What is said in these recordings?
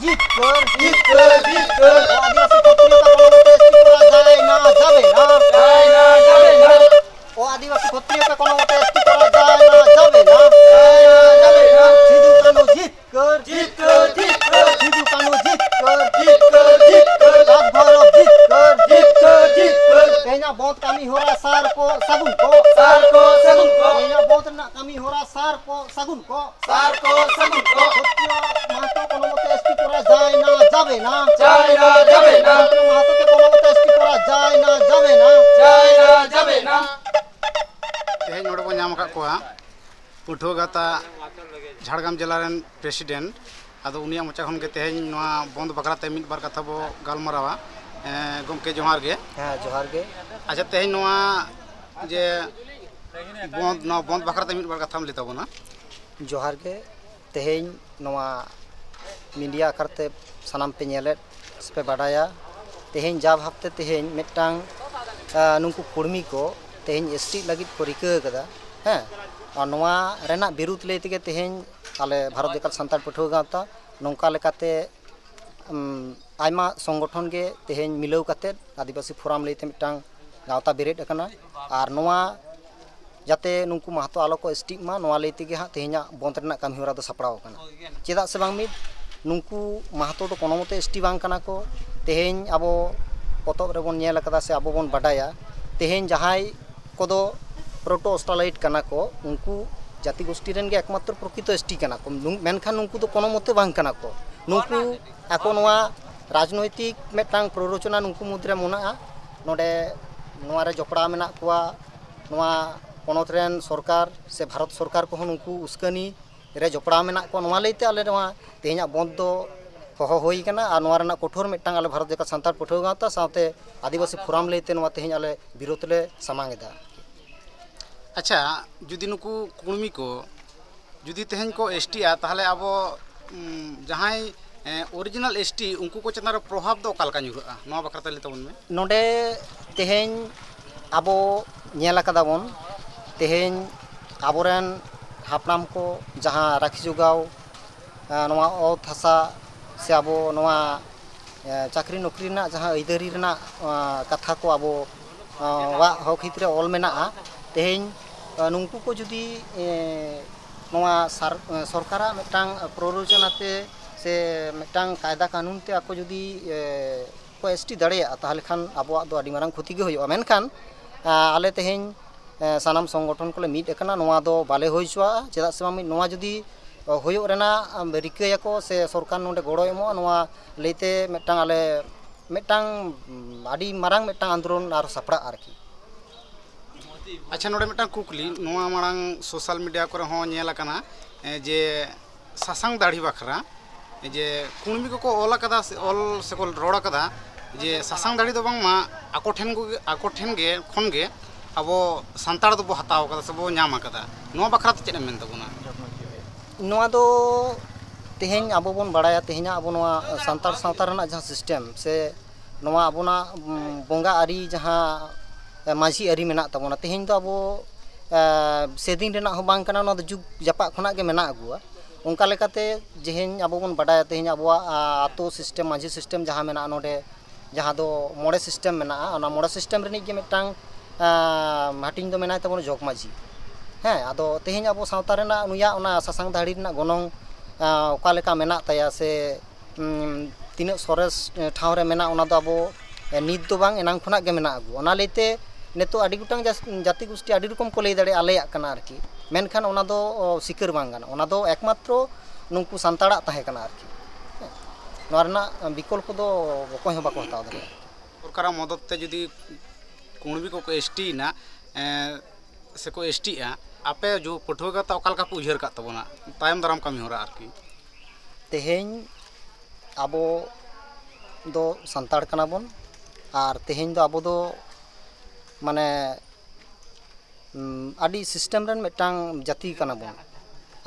জিতকর জিতকর জিতকর আদিবাসী পত্রিকা বাংলাদেশ ত্রিপুরা যায় না যাবে না যায় না যাবে না ও আদিবাসী পত্রিকা কোনো মতে ত্রিপুরা যায় না যাবে না যায় না যাবে না সিধু কানু জিতকর জিতকর জিতকর সিধু কানু জিতকর জিতকর জিতকর রাত ভর জিতকর জিতকর জিতকর कहना बहुत कमी हो रहा सार को सगुन को सार को सगुन को कहना बहुत कमी हो रहा सार को सगुन को सार को सगुन को माता को जाए ना जावे जिला रन प्रेसिडेंट अद उनिया मुचा खन के बंद बकरा ते बार कथा बो गलमरावा गमके जोहार गे हां गे अच्छा तेह जे बंद न बंद बकरा ते मिट बार कथा हम लेतबो ना गे तेह मीडिया आखाते सामान पे नल पे बाढ़ाया तेह जा भावते तेहन मिट्टा नुकू कुर्मी को तेह एस टी लगे को रिका हाँ विरुद्ध लैके तेह आल भारत जकत सानतार पठ गाता नौकाते संगठन के तेह मिलव आदिवासी फोराम लैते मिट्टा गाता और जाते नुकू महतो आलो को एसटीमा लैते हाँ तेहना बंद कमी हर सपड़ा चेदा से बांग ᱱᱩᱝᱠᱩ ᱢᱟᱦᱟᱛᱚ ᱫᱚ ᱠᱳᱱᱳ ᱢᱚᱛᱮ ᱮᱥᱴᱤ ᱵᱟᱝ ᱠᱟᱱᱟ ᱠᱚ ᱛᱮᱦᱮᱧ ᱟᱵᱚ ᱯᱚᱛᱚᱵ ᱨᱮᱵᱚᱱ ᱧᱮᱞ ᱟᱠᱟᱫᱟ ᱥᱮ ᱟᱵᱚ ᱵᱚᱱ ᱵᱟᱰᱟᱭᱟ ᱛᱮᱦᱮᱧ ᱡᱟᱦᱟᱸᱭ ᱠᱚᱫᱚ ᱯᱨᱳᱴᱳ ᱠᱟᱱᱟ ᱠᱚ ᱩᱱᱠᱩ জাতি গোষ্ঠী রেন একমাত্র প্রকৃত এসটি কানা মেনখান নুকু তো কোনো মতে বাং কানা নুকু এখন রাজনৈতিক মেটাং প্ররোচনা নুকু মুদ্রে মোনা নোডে নোয়ারে জপড়া মেনা কোয়া নোয়া পনত রেন সরকার সে ভারত সরকার কোহ নুকু উস্কানি রে জপড়া মেনা কো নোয়া লইতে আলে নোয়া ᱛᱮᱦᱮᱧᱟᱜ ᱵᱚᱱᱫ ᱫᱚ ᱦᱚᱦᱚ ᱦᱩᱭ ᱠᱟᱱᱟ ᱟᱨ ᱱᱚᱣᱟ ᱨᱮᱱᱟᱜ ᱠᱚᱴᱷᱳᱨ ᱢᱤᱫᱴᱟᱝ ᱟᱞᱮ ᱵᱷᱟᱨᱚᱛ ᱡᱟᱠᱟᱛ ᱥᱟᱱᱛᱟᱲ ᱯᱟᱹᱴᱷᱩᱣᱟᱹ ᱜᱟᱶᱛᱟ ᱥᱟᱶᱛᱮ ᱟᱹᱫᱤᱵᱟᱹᱥᱤ ᱯᱷᱳᱨᱟᱢ ᱞᱟᱹᱭᱛᱮ ᱱᱚᱣᱟ ᱛᱮᱦᱮᱧ ᱟᱞᱮ ᱵᱤᱨᱳᱫ ᱞᱮ ᱥᱟᱢᱟᱝ ᱮᱫᱟ আচ্ছা যদি নুকু কুড়মি কো যদি তেহেন কো এসটিয়া তাহলে আবো যাহাই অরিজিনাল এসটি উনকু কো চেতান প্রভাব দ অকালকা ᱧᱩᱨᱟᱹᱜᱼᱟ ᱱᱚᱣᱟ ᱵᱟᱠᱷᱨᱟ ᱛᱮ ᱞᱟᱹᱭᱛᱟᱵᱚᱱ ᱢᱮ ᱱᱚᱰᱮ তেহেᱧ ᱟᱵᱚ ᱧᱮᱞ ᱟᱠᱟᱫᱟ ᱵᱚᱱ তেহেᱧ ᱟᱵᱚᱨᱮᱱ ᱦᱟᱯᱲᱟᱢ ᱠᱚ ᱡᱟᱦᱟᱸ ᱨᱟᱠᱷᱤ ᱡᱚᱜᱟᱣ ᱱᱚᱣᱟ ᱚᱛ ᱦᱟᱥᱟ ᱥᱮ ᱟᱵᱚ ᱱᱚᱣᱟ ᱪᱟᱹᱠᱨᱤ ᱱᱚᱠᱨᱤ ᱨᱮᱱᱟᱜ ᱡᱟᱦᱟᱸ ᱟᱹᱭᱫᱟᱹᱨᱤ ᱨᱮᱱᱟᱜ ᱠᱟᱛᱷᱟ ᱠᱚ ᱟᱵᱚ ᱟᱜ ᱦᱚᱠ ᱦᱤᱛ ᱨᱮ ᱚᱞ ᱢᱮᱱᱟᱜᱼᱟ ᱛᱮᱦᱮᱧ ᱱᱩᱝᱠᱩ ᱠᱚ ᱡᱩᱫᱤ ᱱᱚᱣᱟ ᱥᱚᱨᱠᱟᱨᱟᱜ ᱢᱤᱫᱴᱟᱝ ᱯᱨᱚᱨᱳᱪᱚᱱᱟᱛᱮ ᱥᱮ ᱢᱤᱫᱴᱟᱝ ᱠᱟᱭᱫᱟ ᱠᱟᱹᱱᱩᱱ ᱛᱮ ᱟᱠᱚ ᱡᱩᱫᱤ ᱠᱚ ᱮᱥᱴᱤ ᱫᱟᱲᱮᱭᱟᱜᱼᱟ ᱛᱟᱦᱚᱞᱮ ᱠᱷᱟᱱ ᱟᱵᱚᱣᱟᱜ ᱫᱚ ᱟᱹᱰᱤ ᱢᱟᱨᱟᱝ ᱠᱷᱚᱛᱤ ᱜᱮ ᱦᱩᱭᱩᱜᱼᱟ ᱢᱮᱱᱠᱷᱟᱱ ᱟᱞᱮ ᱛᱮᱦᱮᱧ ᱥᱟᱱᱟᱢ ᱥᱚᱝᱜᱚᱴᱷᱚᱱ ᱠᱚᱞᱮ ᱢᱤᱫ ᱟᱠᱟᱱᱟ ᱱᱚᱣᱟ ᱫᱚ ᱵᱟᱞᱮ ᱦᱩᱭ ᱦᱚᱪᱚᱣᱟᱜᱼᱟ ᱪᱮᱫᱟᱜ ᱥᱮ ᱵᱟᱝ ᱱᱚᱣᱟ ᱡᱩᱫᱤ ᱦᱩᱭᱩᱜ ᱨᱮᱱᱟᱜ ᱨᱤᱠᱟᱹᱭᱟᱠᱚ ᱥᱮ ᱥᱚᱨᱠᱟᱨ ᱱᱚᱰᱮ ᱜᱚᱲᱚᱭ ᱮᱢᱚᱜᱼᱟ ᱱᱚᱣᱟ ᱞᱟᱹᱭᱛᱮ ᱢᱤᱫᱴᱟᱝ ᱟᱞᱮ ᱢᱤᱫᱴᱟᱝ ᱟᱹᱰᱤ ᱢᱟᱨᱟᱝ ᱢᱤᱫᱴᱟᱝ ᱟᱱᱫᱳᱞᱚᱱ ᱟᱨ ᱥᱟᱯᱲᱟᱜ ᱟᱨᱠᱤ अच्छा नोड़े मिटा कुकली मांग सोशल मीडिया को नलना जे सासंग दाढ़ी बाखरा जे कुणमी को ऑल ऑल से को रड़ा जे सासंग दाढ़ी तो बांगमा आकोठन को आकोठन के खन के अब सानताड़ दो हताव से बो नाम बाखरा चेक मेन तबना ᱱᱚᱣᱟ ᱫᱚ ᱛᱮᱦᱮᱧ ᱟᱵᱚ ᱵᱚᱱ ᱵᱟᱲᱟᱭᱟ ᱛᱮᱦᱮᱧᱟᱜ ᱟᱵᱚ ᱱᱚᱣᱟ ᱥᱟᱱᱛᱟᱲ ᱥᱟᱶᱛᱟ ᱨᱮᱱᱟᱜ ᱡᱟᱦᱟᱸ ᱥᱤᱥᱴᱮᱢ ᱥᱮ ᱱᱚᱣᱟ ᱟᱵᱚᱱᱟᱜ ᱵᱚᱸᱜᱟ ᱟᱹᱨᱤ ᱡᱟᱦᱟᱸ ᱢᱟᱺᱡᱷᱤ ᱟᱹᱨᱤ ᱢᱮᱱᱟᱜ ᱛᱟᱵᱚᱱᱟ ᱛᱮᱦᱮᱧ ᱫᱚ ᱟᱵᱚ ᱥᱮᱫᱤᱱ ᱨᱮᱱᱟᱜ ᱦᱚᱸ ᱵᱟᱝ ᱠᱟᱱᱟ ᱱᱚᱣᱟ ᱫᱚ ᱡᱩᱜᱽ ᱡᱟᱯᱟᱜ ᱠᱷᱚᱱᱟᱜ ᱜᱮ ᱢᱮᱱᱟᱜ ᱟᱹᱜᱩᱣᱟ ᱚᱱᱠᱟ ᱞᱮᱠᱟᱛᱮ ᱡᱮᱦᱮᱧ ᱟᱵᱚ ᱵᱚᱱ ᱵᱟᱰᱟᱭᱟ ᱛᱮᱦᱮᱧ ᱟᱵᱚᱣᱟᱜ ᱟᱛᱳ ᱥᱤᱥᱴᱮᱢ ᱢᱟᱺᱡᱷᱤ ᱥᱤᱥᱴᱮᱢ ᱡᱟᱦᱟᱸ ᱢᱮᱱᱟᱜᱼᱟ ᱱᱚᱰᱮ ᱡᱟᱦᱟᱸ ᱫᱚ ᱢᱚᱬᱮ ᱥᱤᱥᱴᱮᱢ ᱢᱮᱱᱟᱜᱼᱟ ᱚᱱᱟ ᱢᱚᱬᱮ ᱥᱤᱥᱴᱮᱢ ᱨᱤᱱᱤᱡ ᱜᱮ ᱢᱤᱫᱴᱟᱝ ᱦᱟᱹᱴᱤᱧ ᱫᱚ ᱢᱮᱱᱟᱭ ᱛᱟᱵᱚᱱᱟ ᱡᱚᱜᱽ ᱢᱟᱺᱡᱷᱤ ᱦᱮᱸ ᱟᱫᱚ ᱛᱮᱦᱮᱧ ᱟᱵᱚ ᱥᱟᱶᱛᱟ ᱨᱮᱱᱟᱜ ᱱᱩᱭᱟᱜ ᱚᱱᱟ ᱥᱟᱥᱟᱝ ᱫᱟᱲᱮ ᱨᱮᱱᱟᱜ ᱜᱚᱱᱚᱝ ᱚᱠᱟ ᱞᱮᱠᱟ ᱢᱮᱱᱟᱜ ᱛᱟᱭᱟ ᱥᱮ ᱛᱤᱱᱟᱹᱜ ᱥᱚᱨᱮᱥ ᱴᱷᱟᱶ ᱨᱮ ᱢᱮᱱᱟᱜ ᱚᱱᱟ ᱫᱚ ᱟᱵᱚ ᱱᱤᱛ ᱫᱚ ᱵᱟᱝ ᱮᱱᱟᱝ ᱠᱷᱚᱱᱟᱜ ᱜᱮ ᱢᱮᱱᱟᱜ ᱟᱵᱚ ᱚᱱᱟ ᱞᱟᱹᱭᱛᱮ ᱱᱤᱛᱚᱜ ᱟᱹᱰᱤ ᱜᱚᱴᱟᱝ ᱡᱟᱹᱛᱤ ᱜᱳᱥᱴᱤ ᱟᱹᱰᱤ ᱨᱚᱠᱚᱢ ᱠᱚ ᱞᱟᱹᱭ ᱫᱟᱲᱮᱭᱟᱜᱼᱟ ᱟᱞᱮᱭᱟᱜ ᱠᱟᱱᱟ ᱟᱨᱠᱤ ᱢᱮᱱᱠᱷᱟᱱ ᱚᱱᱟ ᱫᱚ ᱥᱤᱠᱟᱹᱨ ᱵᱟᱝ ᱜᱟᱱᱚᱜᱼᱟ ᱚᱱᱟ ᱫᱚ ᱮᱠᱢᱟᱛᱨᱚ ᱱᱩᱠᱩ ᱥᱟᱱᱛᱟᱲᱟᱜ ᱛᱟᱦᱮᱸ ᱠᱟᱱᱟ ᱟᱨᱠᱤ ᱱᱚᱣᱟ ᱨᱮᱱᱟᱜ ᱵᱤᱠᱚᱞᱯᱚ ᱫᱚ ᱚᱠᱚᱭ ᱦᱚᱸ ᱵᱟᱠᱚ ᱦᱟᱛᱟᱣ ᱫᱟᱲᱮᱭᱟᱜᱼᱟ ᱥᱚᱨᱠᱟᱨᱟᱜ ᱢᱚᱫᱚᱛ ᱛᱮ ᱡᱩᱫᱤ ᱠᱩᱬᱵᱤ ᱠᱚᱠᱚ ᱮᱥᱴᱤᱭᱮᱱᱟ ᱥᱮᱠᱚ ᱮᱥᱴᱤᱜᱼᱟ आपे जो पठुआ का उजर का का तबना तम दाराम कमी हर रहा आरकी अब आबो बन आर माने आड़ी सिस्टम रन मेटांग जाति कना बन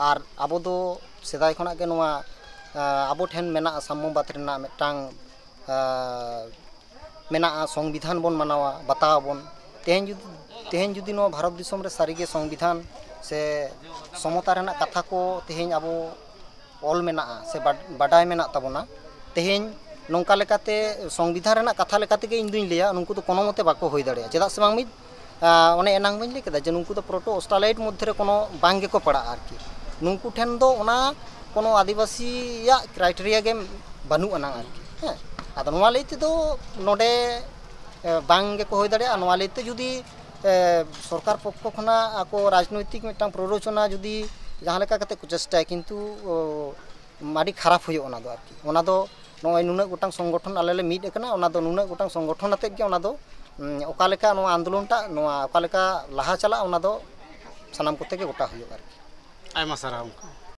आर आबो दो सेदाय के ठेन मेना साम्यवाद रेना मेटांग मेना संविधान बन मनावा बतावा बन जुदी तेहेन जुदी नो भारत सारीगे संविधान से समता कथा को तेहेन अब ऑल में ना से बडाय में ताबना तबना तेहेन नोंका संविधान रेना कथा लेकाते के इंदुइन लिया उनको तो कोनो मते बाको होई दड़े जेदा से बांग मिद ओने एनांग बन लेकेदा जे उनको तो प्रोटो ऑस्ट्रेलाइट मध्ये रे कोनो बांग को पड़ा आरकी नुंकु ठेन दो ओना कोनो आदिवासी या क्राइटेरिया गे बनु अना आरकी ᱦᱮᱸ ᱟᱫᱚ ᱱᱚᱣᱟ ᱞᱟᱹᱭ ᱛᱮᱫᱚ ᱱᱚᱰᱮ ᱵᱟᱝ ᱜᱮᱠᱚ ᱦᱩᱭ ᱫᱟᱲᱮᱭᱟᱜᱼᱟ ᱱᱚᱣᱟ ᱞᱟᱹᱭᱛᱮ ᱡᱩᱫᱤ ᱥᱚᱨᱠᱟᱨ ᱯᱚᱠᱠᱷᱚ ᱠᱷᱚᱱᱟᱜ ᱟᱠᱚ ᱨᱟᱡᱽᱱᱳᱭᱛᱤᱠ ᱢᱤᱫᱴᱟᱝ ᱯᱨᱚᱨᱳᱪᱚᱱᱟ ᱡᱩᱫᱤ ᱡᱟᱦᱟᱸ ᱞᱮᱠᱟ ᱠᱟᱛᱮ ᱠᱚ ᱪᱮᱥᱴᱟᱭᱟ ᱠᱤᱱᱛᱩ ᱟᱹᱰᱤ ᱠᱷᱟᱨᱟᱯ ᱦᱩᱭᱩᱜ ᱚᱱᱟ ᱫᱚ ᱟᱨᱠᱤ ᱚᱱᱟ ᱫᱚ ᱱᱚᱜᱼᱚᱭ ᱱᱩᱱᱟᱹᱜ ᱜᱚᱴᱟᱝ ᱥᱚᱝᱜᱚᱴᱷᱚᱱ ᱟᱞᱮ ᱞᱮ ᱢᱤᱫ ᱟᱠᱟᱱᱟ ᱚᱱᱟ ᱫᱚ ᱱᱩᱱᱟᱹᱜ ᱜᱚᱴᱟᱝ ᱥᱚᱝᱜᱚᱴᱷᱚᱱ ᱟᱛᱮᱫ ᱜᱮ ᱚᱱᱟ ᱫᱚ ᱚᱠᱟ ᱞᱮᱠᱟ ᱱᱚᱣᱟ ᱟᱱᱫᱳᱞᱚᱱᱴᱟᱜ ᱱᱚᱣᱟ ᱚᱠᱟ ᱞᱮᱠᱟ ᱞᱟᱦᱟ ᱪᱟᱞᱟᱜᱼᱟ ᱚᱱᱟ ᱫᱚ ᱥᱟᱱᱟᱢ ᱠᱚᱛᱮ ᱜᱮ ᱜᱚᱴᱟ ᱦᱩᱭᱩᱜᱼᱟ ᱟᱨᱠᱤ ᱟᱭᱢᱟ ᱥᱟᱨᱦᱟᱣ